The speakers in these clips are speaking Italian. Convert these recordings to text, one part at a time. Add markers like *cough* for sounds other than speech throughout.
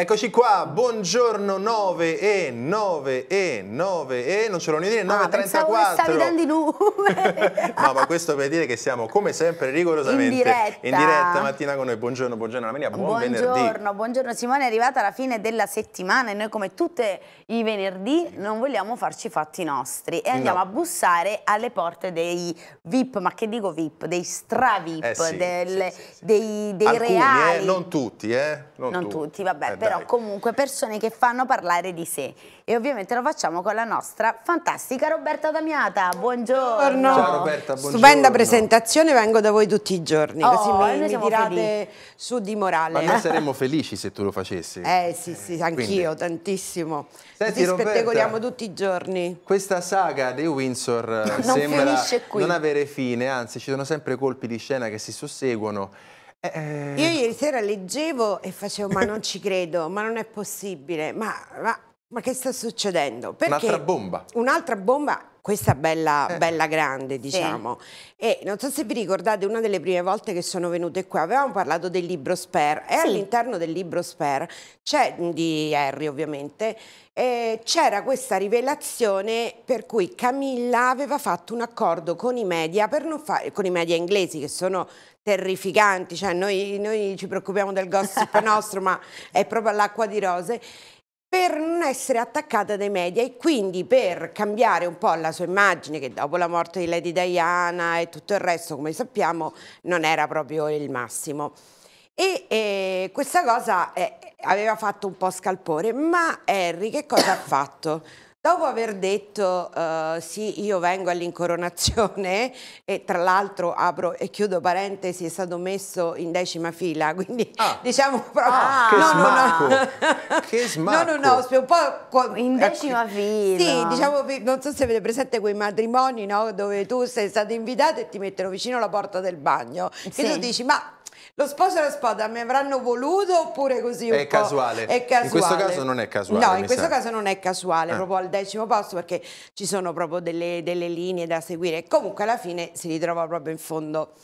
Eccoci qua, buongiorno 9 e 9 e 9 e non ce l'ho ne dire, 9.34. Ah, stavi dando i numeri. *laughs* no, ma questo per dire che siamo come sempre rigorosamente in diretta, in diretta mattina con noi. Buongiorno, buongiorno Lamenia, buon buongiorno, venerdì. Buongiorno, buongiorno Simone, è arrivata la fine della settimana e noi come tutti i venerdì non vogliamo farci i fatti nostri e andiamo no. a bussare alle porte dei VIP, ma che dico VIP, dei stra-VIP, eh sì, sì, sì, dei, dei Alcuni, eh, reali. Eh, non tutti, eh? Non, non tutti, vabbè. Eh, però comunque persone che fanno parlare di sé e ovviamente lo facciamo con la nostra fantastica Roberta Damiata, buongiorno. Ciao Roberta, buongiorno. Stupenda presentazione, vengo da voi tutti i giorni, oh, così mi, mi tirate felici. su di morale. Ma noi *laughs* saremmo felici se tu lo facessi. Eh sì, sì, anch'io tantissimo. Senti, Ti spettegoliamo Roberta, tutti i giorni. Questa saga dei Windsor eh, non sembra non avere fine, anzi ci sono sempre colpi di scena che si susseguono eh, eh, Io ieri sera leggevo e facevo ma non ci *laughs* credo, ma non è possibile, ma, ma, ma che sta succedendo? Un'altra bomba. Un'altra bomba questa bella, eh. bella grande, diciamo. Eh. E non so se vi ricordate, una delle prime volte che sono venute qua, avevamo parlato del libro Spare e sì. all'interno del libro Spare, di Harry ovviamente, c'era questa rivelazione per cui Camilla aveva fatto un accordo con i media, non con i media inglesi che sono terrificanti, cioè noi, noi ci preoccupiamo del gossip *laughs* nostro, ma è proprio all'acqua di rose per non essere attaccata dai media e quindi per cambiare un po' la sua immagine che dopo la morte di Lady Diana e tutto il resto come sappiamo non era proprio il massimo e eh, questa cosa eh, aveva fatto un po' scalpore ma Harry che cosa ha fatto? Dopo aver detto uh, sì, io vengo all'incoronazione *laughs* e tra l'altro apro e chiudo parentesi, è stato messo in decima fila, *laughs* quindi ah. diciamo ah, proprio... Ah, che, no, smacco. No, no. che smacco! No, no, no, *laughs* un po'... In ecco, decima ecco. fila! Sì, diciamo, non so se avete presente quei matrimoni, no? Dove tu sei stato invitato e ti mettono vicino alla porta del bagno sì. e tu dici ma lo sposo e la spada mi avranno voluto oppure così è casuale. è casuale. In questo caso non è casuale. No, in questo sa. caso non è casuale, ah. proprio al decimo posto perché ci sono proprio delle, delle linee da seguire. Comunque alla fine si ritrova proprio in fondo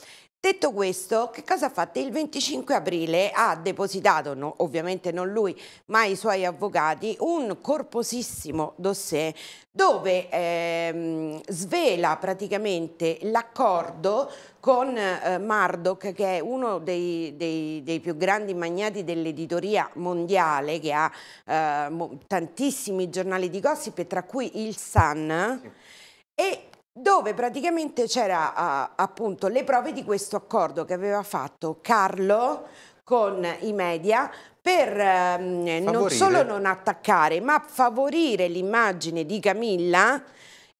Detto questo, che cosa ha fatto? Il 25 aprile ha depositato, no, ovviamente non lui, ma i suoi avvocati, un corposissimo dossier dove ehm, svela praticamente l'accordo con eh, Murdoch, che è uno dei, dei, dei più grandi magnati dell'editoria mondiale, che ha eh, tantissimi giornali di gossip, tra cui il Sun. Sì. E dove praticamente c'era uh, appunto le prove di questo accordo che aveva fatto Carlo con i media per um, non solo non attaccare ma favorire l'immagine di Camilla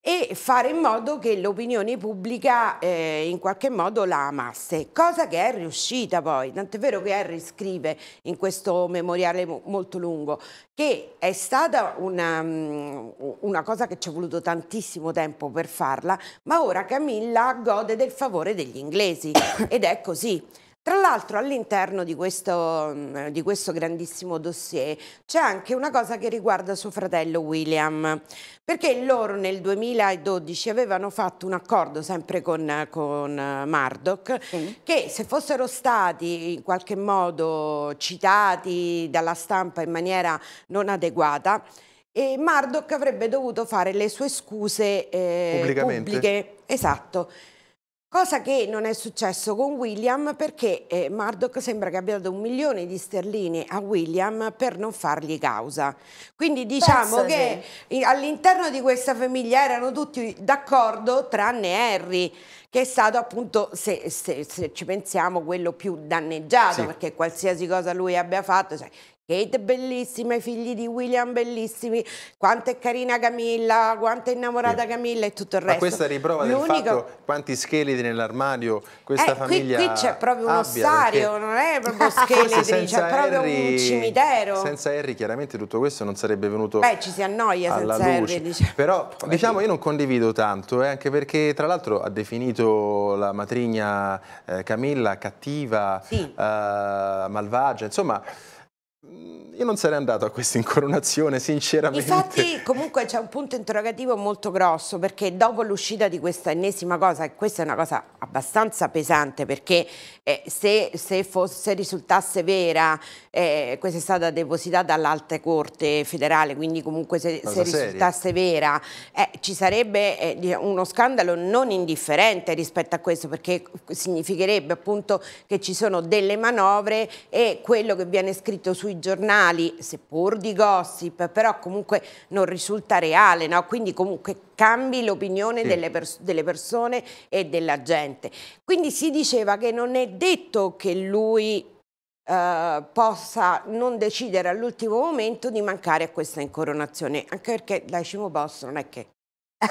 e fare in modo che l'opinione pubblica eh, in qualche modo la amasse, cosa che è riuscita poi, tant'è vero che Harry scrive in questo memoriale mo molto lungo che è stata una, mm, una cosa che ci è voluto tantissimo tempo per farla, ma ora Camilla gode del favore degli inglesi ed è così. Tra l'altro all'interno di, mm, di questo, grandissimo dossier c'è anche una cosa che riguarda suo fratello William, perché loro nel 2012 avevano fatto un accordo sempre con, con eh, Murdoch mm. che se fossero stati in qualche modo citati dalla stampa in maniera non adeguata, e Murdoch avrebbe dovuto fare le sue scuse eh, pubbliche. Esatto. Cosa che non è successo con William perché eh, Murdoch sembra che abbia dato un milione di sterline a William per non fargli causa. Quindi diciamo Penso che all'interno di questa famiglia erano tutti d'accordo tranne Harry che è stato appunto, se, se, se, ci pensiamo, quello più danneggiato, sì. perché qualsiasi cosa lui abbia fatto, cioè, Kate bellissima, i figli di William bellissimi, quanto è carina Camilla, quanto è innamorata sì. Camilla e tutto il resto. Ma questa riprova del fatto quanti scheletri nell'armadio questa eh, famiglia Qui, qui c'è proprio un ossario, perché... non è proprio *laughs* scheletri, c'è cioè proprio Harry, un cimitero. Senza Harry chiaramente tutto questo non sarebbe venuto Beh, ci si annoia senza luce. Harry. Diciamo. Però diciamo io non condivido tanto, eh, anche perché tra l'altro ha definito la matrigna eh, Camilla cattiva, sì. Eh, malvagia, insomma... mm, io non sarei andato a questa incoronazione, sinceramente. Infatti, comunque c'è un punto interrogativo molto grosso, perché dopo l'uscita di questa ennesima cosa, e questa è una cosa abbastanza pesante, perché eh, se, se, fosse, se, risultasse vera, eh, questa è stata depositata dall'Alta Corte federale, quindi comunque se, se risultasse vera, eh, ci sarebbe eh, uno scandalo non indifferente rispetto a questo, perché significherebbe appunto che ci sono delle manovre e quello che viene scritto sui giornali giornali, seppur di gossip, però comunque non risulta reale, no? quindi comunque cambi l'opinione sì. delle, pers delle, persone e della gente. Quindi si diceva che non è detto che lui eh, possa non decidere all'ultimo momento di mancare a questa incoronazione, anche perché il decimo posto non è che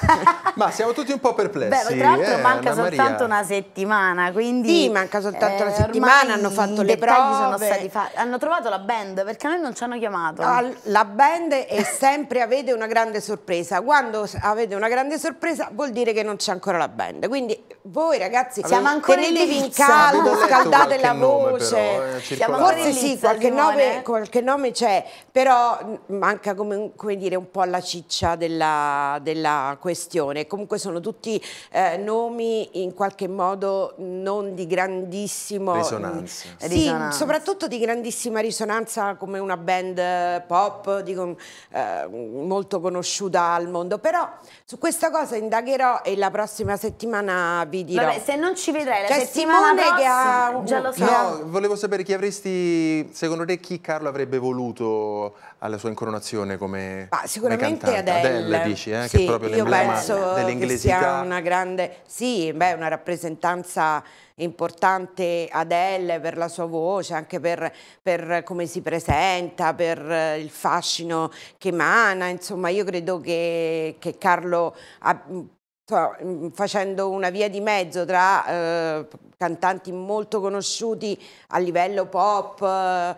*laughs* Ma siamo tutti un po' perplessi. Beh, tra l'altro eh, manca Anna soltanto Maria. una settimana, quindi... Sì, manca soltanto eh, una settimana, hanno fatto le prove. hanno trovato la band, perché a noi non ci hanno chiamato. No, ah, la band è sempre avete una grande sorpresa. Quando avete una grande sorpresa vuol dire che non c'è ancora la band. Quindi voi ragazzi Siamo ancora tenetevi in, caldo, scaldate la voce. Però, eh, Forse sì, qualche nome, qualche nome, c'è, però manca come, come, dire un po' la ciccia della, della questione. Comunque sono tutti eh, nomi in qualche modo non di grandissimo... Risonanza. Mh, risonanza. Sì, soprattutto di grandissima risonanza come una band pop dico, eh, molto conosciuta al mondo. Però su questa cosa indagherò e la prossima settimana vi dirò. Vabbè, se non ci vedrai la cioè, settimana Simone prossima, che ha... già lo so. No, volevo sapere chi avresti, secondo te chi Carlo avrebbe voluto alla sua incoronazione come Ma sicuramente come Adele. Adele dici, eh, sì, che proprio le penso che sia una grande, sì, beh, una rappresentanza importante Adele per la sua voce, anche per, per, come si presenta, per eh, il fascino che emana, insomma io credo che, che Carlo ha, mm, facendo una via di mezzo tra eh, cantanti molto conosciuti a livello pop, eh,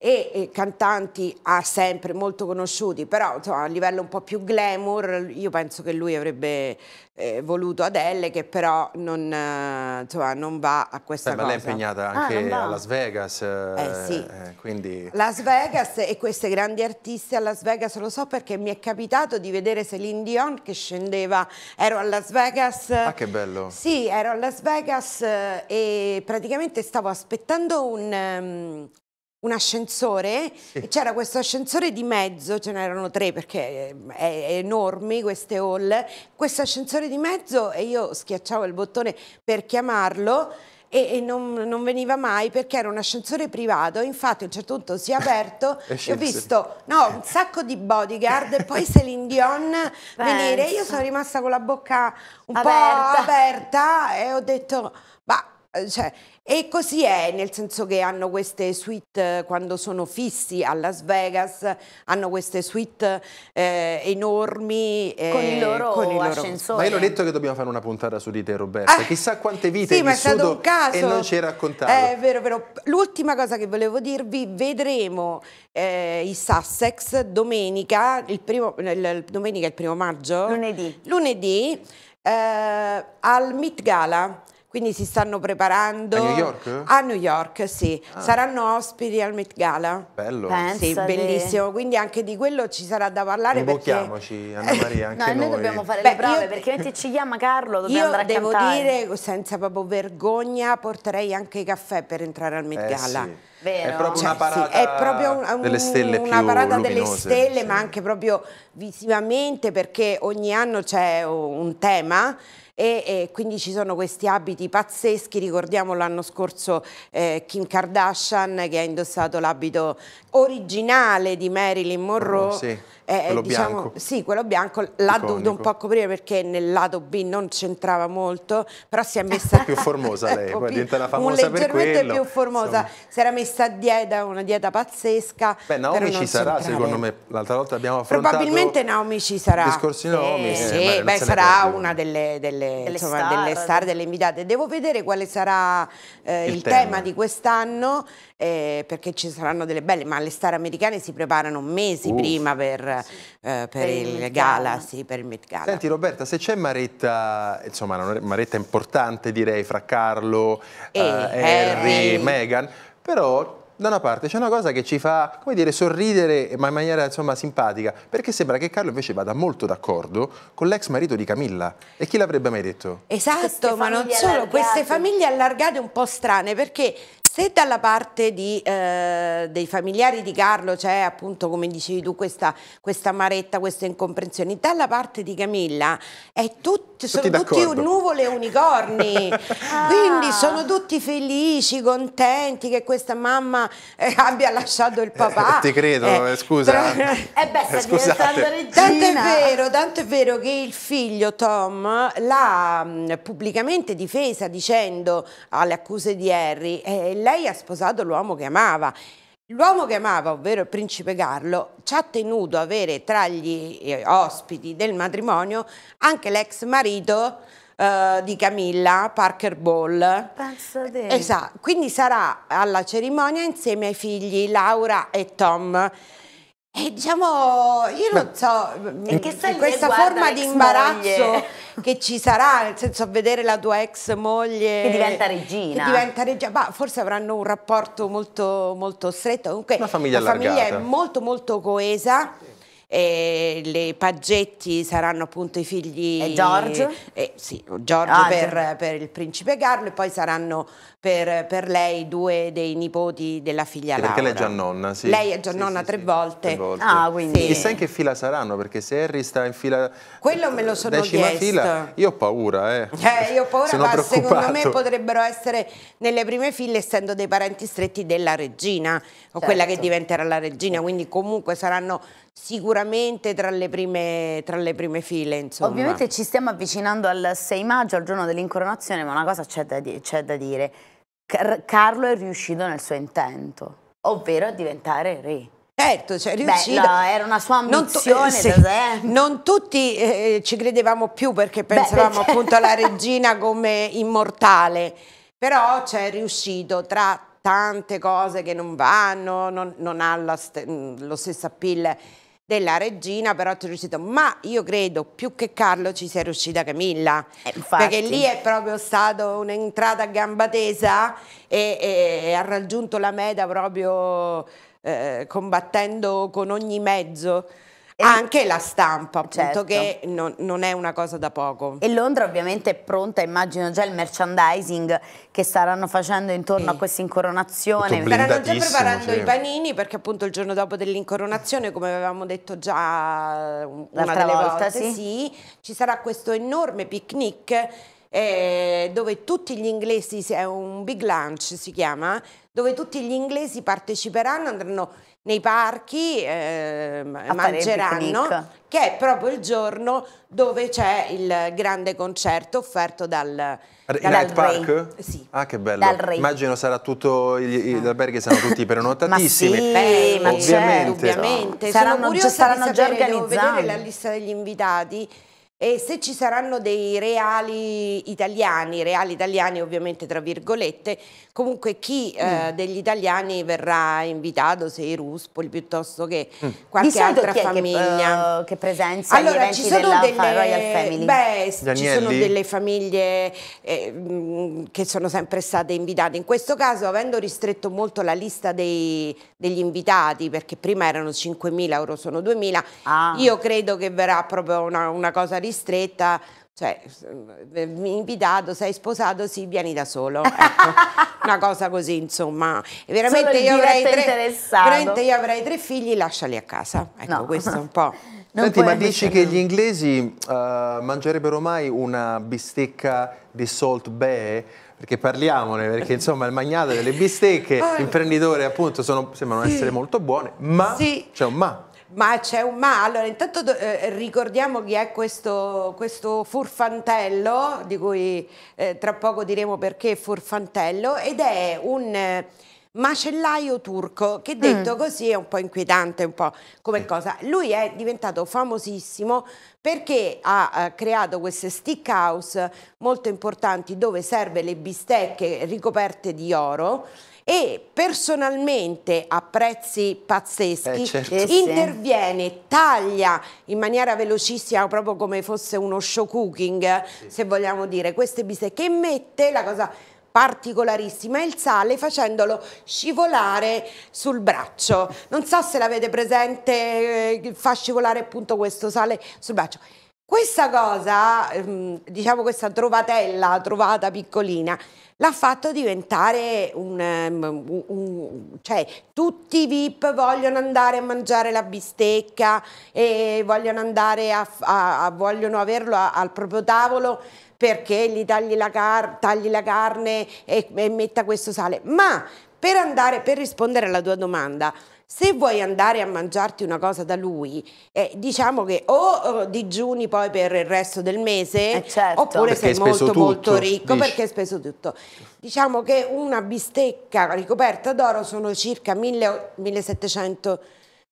e, e, cantanti ha sempre molto conosciuti, però insomma, a livello un po' più glamour io penso che lui avrebbe eh, voluto Adele che però non, eh, insomma, non va a questa Beh, cosa. Ma lei è impegnata ah, anche ah, a Las Vegas, eh, sì. Eh, eh, quindi... Las Vegas e queste grandi artiste a Las Vegas lo so perché mi è capitato di vedere Celine Dion che scendeva, ero a Las Vegas... Ah che bello! Sì, ero a Las Vegas eh, e praticamente stavo aspettando un... Um, un ascensore, sì. c'era questo ascensore di mezzo, ce n'erano tre perché eh, è enormi queste hall, questo ascensore di mezzo e io schiacciavo il bottone per chiamarlo e, e non, non, veniva mai perché era un ascensore privato, infatti a un certo punto si è aperto *laughs* e, e ho visto no, un sacco di bodyguard e poi Celine Dion *laughs* Penso. venire, io sono rimasta con la bocca un aperta. po' aperta e ho detto ma eh, cioè e così è, nel senso che hanno queste suite eh, quando sono fissi a Las Vegas, hanno queste suite eh, enormi eh, con il loro con il loro... ascensore. Ma io l'ho detto che dobbiamo fare una puntata su di te, Roberta. Eh, Chissà quante vite sì, hai vissuto e non ci hai raccontato. Eh, è vero, vero. L'ultima cosa che volevo dirvi, vedremo eh, i Sussex domenica, il primo, il, domenica il primo maggio? Lunedì. Lunedì al Meet Gala quindi si stanno preparando. A New York? A New York, sì. Ah. Saranno ospiti al Met Gala. Bello. Sì, bellissimo, quindi anche di quello ci sarà da parlare. Invochiamoci, perché... Anna Maria, *laughs* anche no, noi. noi dobbiamo fare Beh, le prove, io... perché mentre ci chiama Carlo dobbiamo andare a devo cantare. devo dire, senza proprio vergogna, porterei anche i caffè per entrare al Met eh, Gala. Sì. Vero. È proprio cioè, una parata, sì, è proprio un, un, delle stelle, una parata delle stelle sì. ma anche proprio visivamente perché ogni anno c'è un tema e, e quindi ci sono questi abiti pazzeschi, ricordiamo l'anno scorso eh, Kim Kardashian che ha indossato l'abito originale di Marilyn Monroe. Oh, sì. Eh, eh, quello diciamo, bianco. Sì, quello bianco l'ha dovuto un po' coprire perché nel lato B non c'entrava molto, però si è *laughs* messa... Un po' più formosa lei, ecco, poi diventa famosa per quello. leggermente più formosa, Insomma. si era messa a dieta, una dieta pazzesca. Beh, Naomi ci sarà, secondo me, l'altra volta abbiamo affrontato... Probabilmente Naomi ci sarà. Il di eh, Naomi. Eh, sì, eh, beh, sarà una delle, delle delle, delle, insomma, star, delle star, delle invitate. Devo vedere quale sarà eh, il, il, tema, tema di quest'anno, eh, perché ci saranno delle belle, ma le star americane si preparano mesi Uff, prima per, sì. eh, per, per il, il gala, sì, per il Met Gala. Senti Roberta, se c'è Maretta, insomma una Maretta importante direi, fra Carlo, e eh, Harry, Harry, Meghan, però da una parte c'è una cosa che ci fa, come dire, sorridere ma in maniera insomma simpatica, perché sembra che Carlo invece vada molto d'accordo con l'ex marito di Camilla. E chi l'avrebbe mai detto? Esatto, queste ma non solo, allargate. queste famiglie allargate un po' strane, perché se dalla parte di, eh, dei familiari di Carlo c'è appunto, come dicevi tu, questa, questa amaretta, questa incomprensione, dalla parte di Camilla tut, sono tutti nuvole e unicorni, *laughs* ah. quindi sono tutti felici, contenti che questa mamma eh, abbia lasciato il eh, papà. Eh, ti credo, eh, eh, scusa. Tra... Eh beh, sta Tanto è vero, tanto è vero che il figlio Tom l'ha pubblicamente difesa dicendo alle accuse di Harry, eh, lei ha sposato l'uomo che amava. L'uomo che amava, ovvero il principe Carlo, ci ha tenuto a avere tra gli eh, ospiti del matrimonio anche l'ex marito eh, di Camilla, Parker Ball. Pensate. Esatto, quindi sarà alla cerimonia insieme ai figli Laura e Tom. E eh, diciamo, io non so, Beh, so, questa forma di imbarazzo *laughs* che ci sarà, nel senso vedere la tua ex moglie che diventa regina, che diventa regina bah, forse avranno un rapporto molto, molto stretto, comunque la famiglia, la famiglia è molto molto coesa e le Paggetti saranno appunto i figli e George Eh, sì, Giorgio ah, per, per, il principe Carlo e poi saranno per, per, lei due dei nipoti della figlia Laura. Perché lei è già nonna, sì. Lei è già sì, nonna sì, tre, sì, volte. tre, volte. Ah, quindi... Chissà in che fila saranno, perché se Harry sta in fila... Quello me lo sono decima chiesto. Fila, io ho paura, eh. eh io ho paura, ma secondo me potrebbero essere nelle prime file, essendo dei parenti stretti della regina, o certo. quella che certo. diventerà la regina, quindi comunque saranno sicuramente sicuramente tra le prime, tra le prime file. Insomma. Ovviamente ci stiamo avvicinando al 6 maggio, al giorno dell'incoronazione, ma una cosa c'è da, di da, dire. Car Carlo è riuscito nel suo intento, ovvero a diventare re. Certo, cioè riuscito. Beh, no, era una sua ambizione non, sì. Eh. non tutti eh, ci credevamo più perché pensavamo Beh, *laughs* cioè appunto alla regina come immortale, però c'è cioè, riuscito tra tante cose che non vanno, non, non ha mm, lo stesso appeal della regina, però ci è riuscito. Ma io credo più che Carlo ci sia riuscita Camilla, eh, perché lì è proprio stata un'entrata a gamba tesa e, e, e, ha raggiunto la meta proprio eh, combattendo con ogni mezzo. Anche la stampa, appunto, certo. che non, non, è una cosa da poco. E Londra ovviamente è pronta, immagino già il merchandising che staranno facendo intorno eh. a questa incoronazione. Staranno già preparando sì. i panini perché appunto il giorno dopo dell'incoronazione, come avevamo detto già uh, una volta, volte, sì. sì, ci sarà questo enorme picnic eh, dove tutti gli inglesi, è un big lunch si chiama, dove tutti gli inglesi parteciperanno, andranno nei parchi eh, mangeranno, che è proprio il giorno dove c'è il grande concerto offerto dal... Re, dal Park? Sì. Ah, che bello. Immagino sarà tutto, gli, gli ah. alberghi saranno tutti prenotatissimi. *laughs* ma sì, Beh, ma ovviamente. Certo, certo. ovviamente. Saranno, Sono curiosa saranno già organizzati. la lista degli invitati e se ci saranno dei reali italiani, reali italiani ovviamente tra virgolette, comunque chi eh, mm. eh, degli italiani verrà invitato, se i Ruspoli piuttosto che mm. qualche altra famiglia. Che, uh, che presenza allora, ci sono delle, Royal Family? Beh, Danielli. ci sono delle famiglie eh, mm, che sono sempre state invitate, in questo caso avendo ristretto molto la lista dei, degli invitati, perché prima erano 5.000, ora sono 2.000, ah. io credo che verrà proprio una, una cosa ristretta ristretta, cioè eh, mi invitato, sei sposato, sì, vieni da solo. *laughs* Ecco. Una cosa così, insomma. E veramente io avrei, tre, veramente io avrei tre figli, lasciali a casa. Ecco, no. questo è un *laughs* po'. Non Senti, ma dici che gli inglesi uh, mangerebbero mai una bistecca di salt bay? Perché parliamone, perché insomma il magnate delle bistecche, *laughs* ah. imprenditore appunto, sono, sembrano essere molto buone, ma sì. c'è cioè un ma ma c'è un ma. Allora, intanto eh, ricordiamo chi è questo, questo furfantello, di cui eh, tra poco diremo perché furfantello, ed è un... Eh, macellaio turco, che mm. detto mm. così è un po' inquietante, un po' come cosa. Lui è diventato famosissimo perché ha, ha eh, creato queste stick house molto importanti dove serve le bistecche ricoperte di oro e personalmente a prezzi pazzeschi eh, certo. interviene, taglia in maniera velocissima proprio come fosse uno show cooking sì. se vogliamo dire queste bistecche e mette la cosa particolarissima il sale facendolo scivolare sul braccio non so se l'avete presente eh, fa scivolare appunto questo sale sul braccio questa cosa, ehm, diciamo questa trovatella, trovata piccolina, l'ha fatto diventare un, ehm, un, un, cioè tutti i VIP vogliono andare a mangiare la bistecca e vogliono andare a, a, a vogliono averlo a, al proprio tavolo perché gli tagli la, car tagli la carne e, e metta questo sale. Ma per andare, per rispondere alla tua domanda, se vuoi andare a mangiarti una cosa da lui, eh, diciamo che o eh, digiuni poi per il resto del mese, eh certo. oppure perché sei molto tutto, molto ricco dici. perché hai speso tutto. Diciamo che una bistecca ricoperta d'oro sono circa 1000, 1700,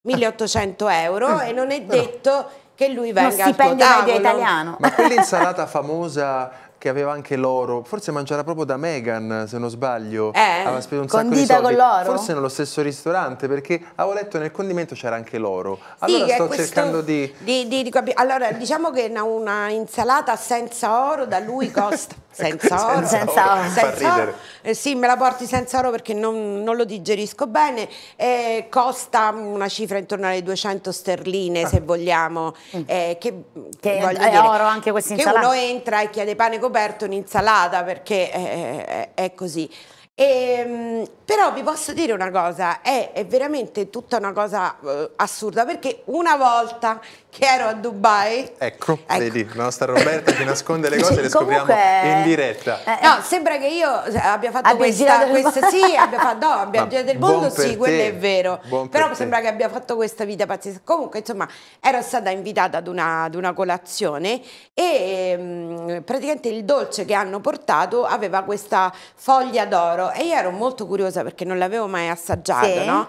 1800 euro mm. e non è detto... No che lui venga a si al tuo italiano. Ma quell'insalata famosa che aveva anche l'oro, forse mangiava proprio da Megan, se non sbaglio. Eh, aveva speso un sacco di soldi. con l'oro? Forse nello stesso ristorante, perché avevo letto nel condimento c'era anche l'oro. Allora sì, sto cercando di... Di, di, di... Allora, diciamo che una, una insalata senza oro da lui *laughs* costa senza ecco, oro. senza, senza oro. Senza oro. Eh, sì, me la porti senza oro perché non, non lo digerisco bene. Eh, costa una cifra intorno alle 200 sterline, ah. se vogliamo. Mm. Eh, che, mm, che è dire, oro anche questa insalata. Che uno entra e chiede pane coperto un'insalata insalata perché eh, eh, è così. E, ehm, però vi posso dire una cosa, è, è veramente tutta una cosa eh, assurda perché una volta che ero a Dubai. Ecco, ecco. vedi, la nostra Roberta che nasconde le *laughs* cose e le scopriamo Comunque... in diretta. Eh, eh. no, sembra che io abbia fatto abbia questa, questa sì, abbia fatto, no, abbia girato il mondo, sì, te. quello è vero. Buon Però per sembra te. che abbia fatto questa vita pazzesca. Comunque, insomma, ero stata invitata ad una, ad una colazione e mh, mm, praticamente il dolce che hanno portato aveva questa foglia d'oro e io ero molto curiosa perché non l'avevo mai assaggiato, sì. no?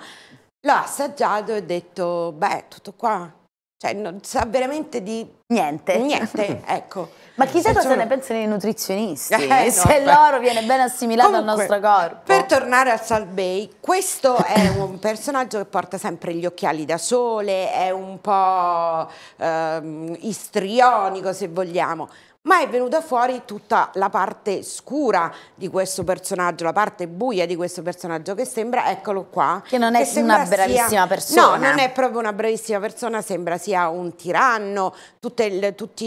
L'ho assaggiato e ho detto, beh, tutto qua cioè, non sa veramente di niente. Niente, *laughs* ecco. Ma chissà cosa sono... ne pensano i nutrizionisti, *laughs* eh, eh se no, l'oro viene ben assimilato Comunque, al nostro corpo. Per tornare a Salvei, questo è un personaggio che porta sempre gli occhiali da sole, è un po' ehm, istrionico se vogliamo, ma è venuta fuori tutta la parte scura di questo personaggio, la parte buia di questo personaggio che sembra, eccolo qua, che non è che una bravissima sia, persona. No, non è proprio una bravissima persona, sembra sia un tiranno, il, tutti,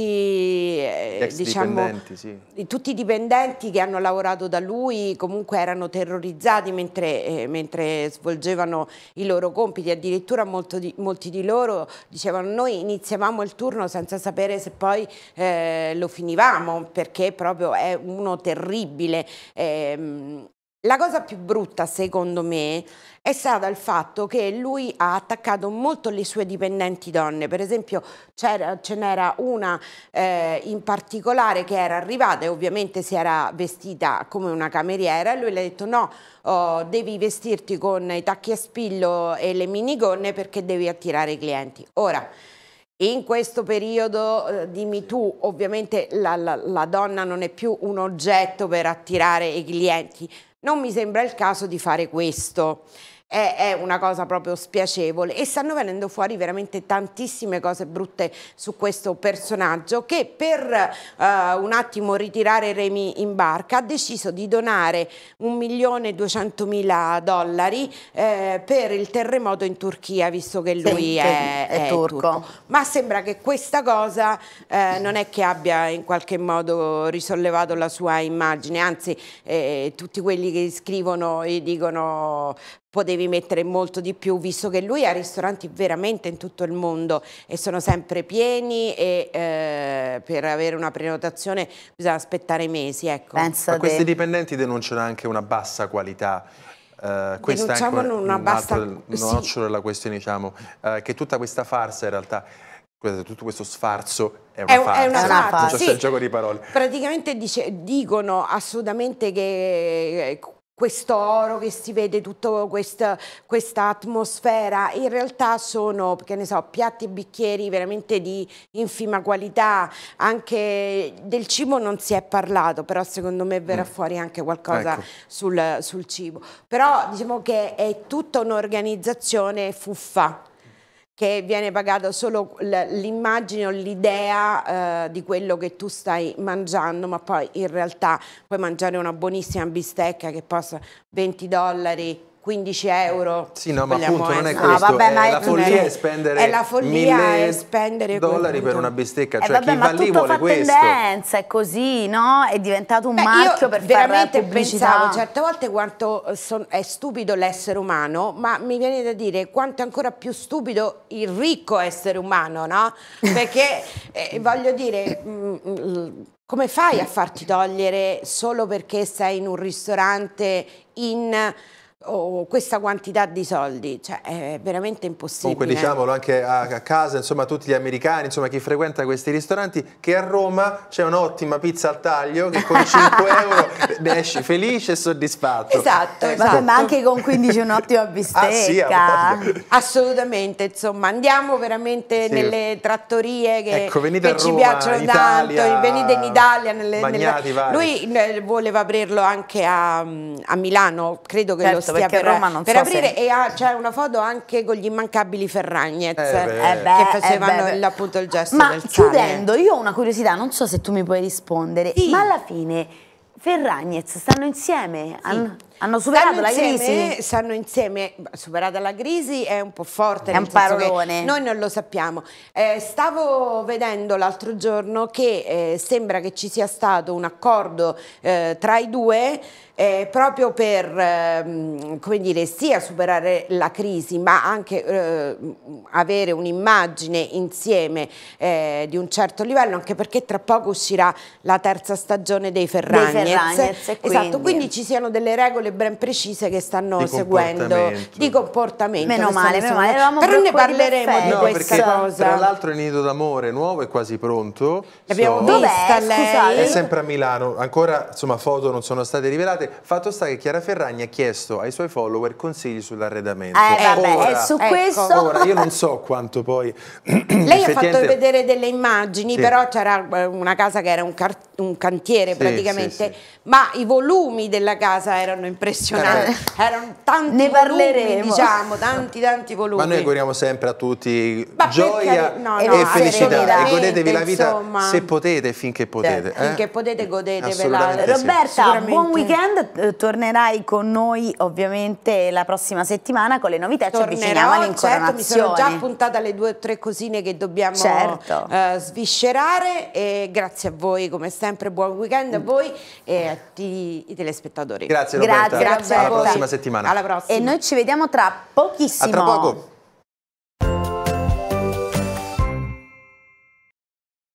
eh, diciamo, dipendenti, sì. tutti i dipendenti che hanno lavorato da lui comunque erano terrorizzati mentre, eh, mentre svolgevano i loro compiti, addirittura di, molti di loro dicevano noi iniziavamo il turno senza sapere se poi eh, lo finivamo finivamo perché proprio è uno terribile. Eh, la cosa più brutta, secondo me, è stata il fatto che lui ha attaccato molto le sue dipendenti donne. Per esempio, ce n'era una eh, in particolare che era arrivata e ovviamente si era vestita come una cameriera e lui le ha detto no, oh, devi vestirti con i tacchi a spillo e le minigonne perché devi attirare i clienti. Ora, in questo periodo, eh, dimmi tu, ovviamente la, la, la, donna non è più un oggetto per attirare i clienti. Non mi sembra il caso di fare questo è, è una cosa proprio spiacevole e stanno venendo fuori veramente tantissime cose brutte su questo personaggio che per eh, un attimo ritirare Remy in barca ha deciso di donare 1.200.000 dollari eh, per il terremoto in Turchia visto che lui sì, è, è, è turco. turco. ma sembra che questa cosa eh, non è che abbia in qualche modo risollevato la sua immagine anzi eh, tutti quelli che scrivono e dicono potevi mettere molto di più, visto che lui ha ristoranti veramente in tutto il mondo e sono sempre pieni e eh, per avere una prenotazione bisogna aspettare mesi. Ecco. Ma questi dipendenti denunciano anche una bassa qualità. Eh, questa è anche un, un bassa... altro nocciolo sì. della questione, diciamo, eh, che tutta questa farsa in realtà tutto questo sfarzo è una è, farsa, è una farsa. Sì. Cioè, gioco di parole. Praticamente dice, dicono assolutamente che questo oro che si vede, tutta questa quest atmosfera, in realtà sono, che ne so, piatti e bicchieri veramente di infima qualità, anche del cibo non si è parlato, però secondo me verrà mm. fuori anche qualcosa ecco. sul, sul cibo. Però diciamo che è tutta un'organizzazione fuffa che viene pagata solo l'immagine o l'idea eh, di quello che tu stai mangiando, ma poi in realtà puoi mangiare una buonissima bistecca che costa 20 dollari, 15 euro. Sì, no, ma appunto essere. non è questo. No, ah, vabbè, è, la follia è spendere, è la follia è spendere dollari per una bistecca. Eh, cioè, vabbè, chi va lì vuole questo. È Tendenza, è così, no? È diventato un Beh, marchio per veramente fare pubblicità. pensavo certe volte quanto eh, son, è stupido l'essere umano, ma mi viene da dire quanto è ancora più stupido il ricco essere umano, no? Perché *laughs* eh, voglio dire. Mh, mm, mh, mm, come fai a farti togliere solo perché sei in un ristorante in o questa quantità di soldi, cioè è veramente impossibile. Comunque diciamolo anche a casa, insomma tutti gli americani, insomma chi frequenta questi ristoranti, che a Roma c'è un'ottima pizza al taglio che con 5 *laughs* euro ne esci felice e soddisfatto. Esatto, esatto. Ma, ma, anche con 15 un'ottima bistecca. Ah, sì, Assolutamente, insomma andiamo veramente sì. nelle trattorie che, ecco, che Roma, ci piacciono Italia, tanto, venite in Italia. Nelle, Magnati, nelle... Lui eh, voleva aprirlo anche a, a Milano, credo che certo. lo questo perché per, Roma non per so aprire se... e ha, c'è una foto anche con gli immancabili Ferragnez eh, eh beh, che eh, facevano eh appunto il gesto ma del chiudendo io ho una curiosità non so se tu mi puoi rispondere sì. ma alla fine Ferragnez stanno insieme sì. Hanno superato stanno la insieme, crisi? Stanno insieme, superata la crisi è un po' forte. È un parolone. Noi non lo sappiamo. Eh, stavo vedendo l'altro giorno che eh, sembra che ci sia stato un accordo eh, tra i due eh, proprio per, ehm, come dire, sia superare la crisi ma anche eh, avere un'immagine insieme eh, di un certo livello anche perché tra poco uscirà la terza stagione dei Ferragnez. Dei Ferragnez esatto, quindi. Esatto, quindi ci siano delle regole regole ben precise che stanno di seguendo di comportamento. Meno male, meno male. Però ne parleremo di, no, questa cosa. Tra l'altro il nido d'amore nuovo, è quasi pronto. so. vista lei. È sempre a Milano, ancora insomma foto non sono state rivelate. Fatto sta che Chiara Ferragni ha chiesto ai suoi follower consigli sull'arredamento. Eh, vabbè, ecco. è su ecco. questo. Ora, io non so quanto poi. *clears throat* lei ha fatto vedere delle immagini, sì. però c'era eh, una casa che era un, un cantiere sì, praticamente, sì, ma i volumi della casa erano importanti impressionante. Eh. Erano tanti ne parleremo. Volumi, diciamo, tanti tanti volumi. Ma noi auguriamo sempre a tutti Ma gioia no, e felicità e godetevi la vita insomma. se potete finché potete. Cioè, eh? Finché potete godetevela. Sì. Roberta, buon weekend, eh, tornerai con noi ovviamente la prossima settimana con le novità, Tornerò, ci avviciniamo all'incoronazione. Certo, mi sono già appuntata le due o tre cosine che dobbiamo certo. eh, sviscerare e grazie a voi come sempre, buon weekend a voi e a tutti i telespettatori. Grazie Roberta. Grazie. Grazie, grazie alla prossima settimana. Alla prossima. E noi ci vediamo tra pochissimo. A tra poco.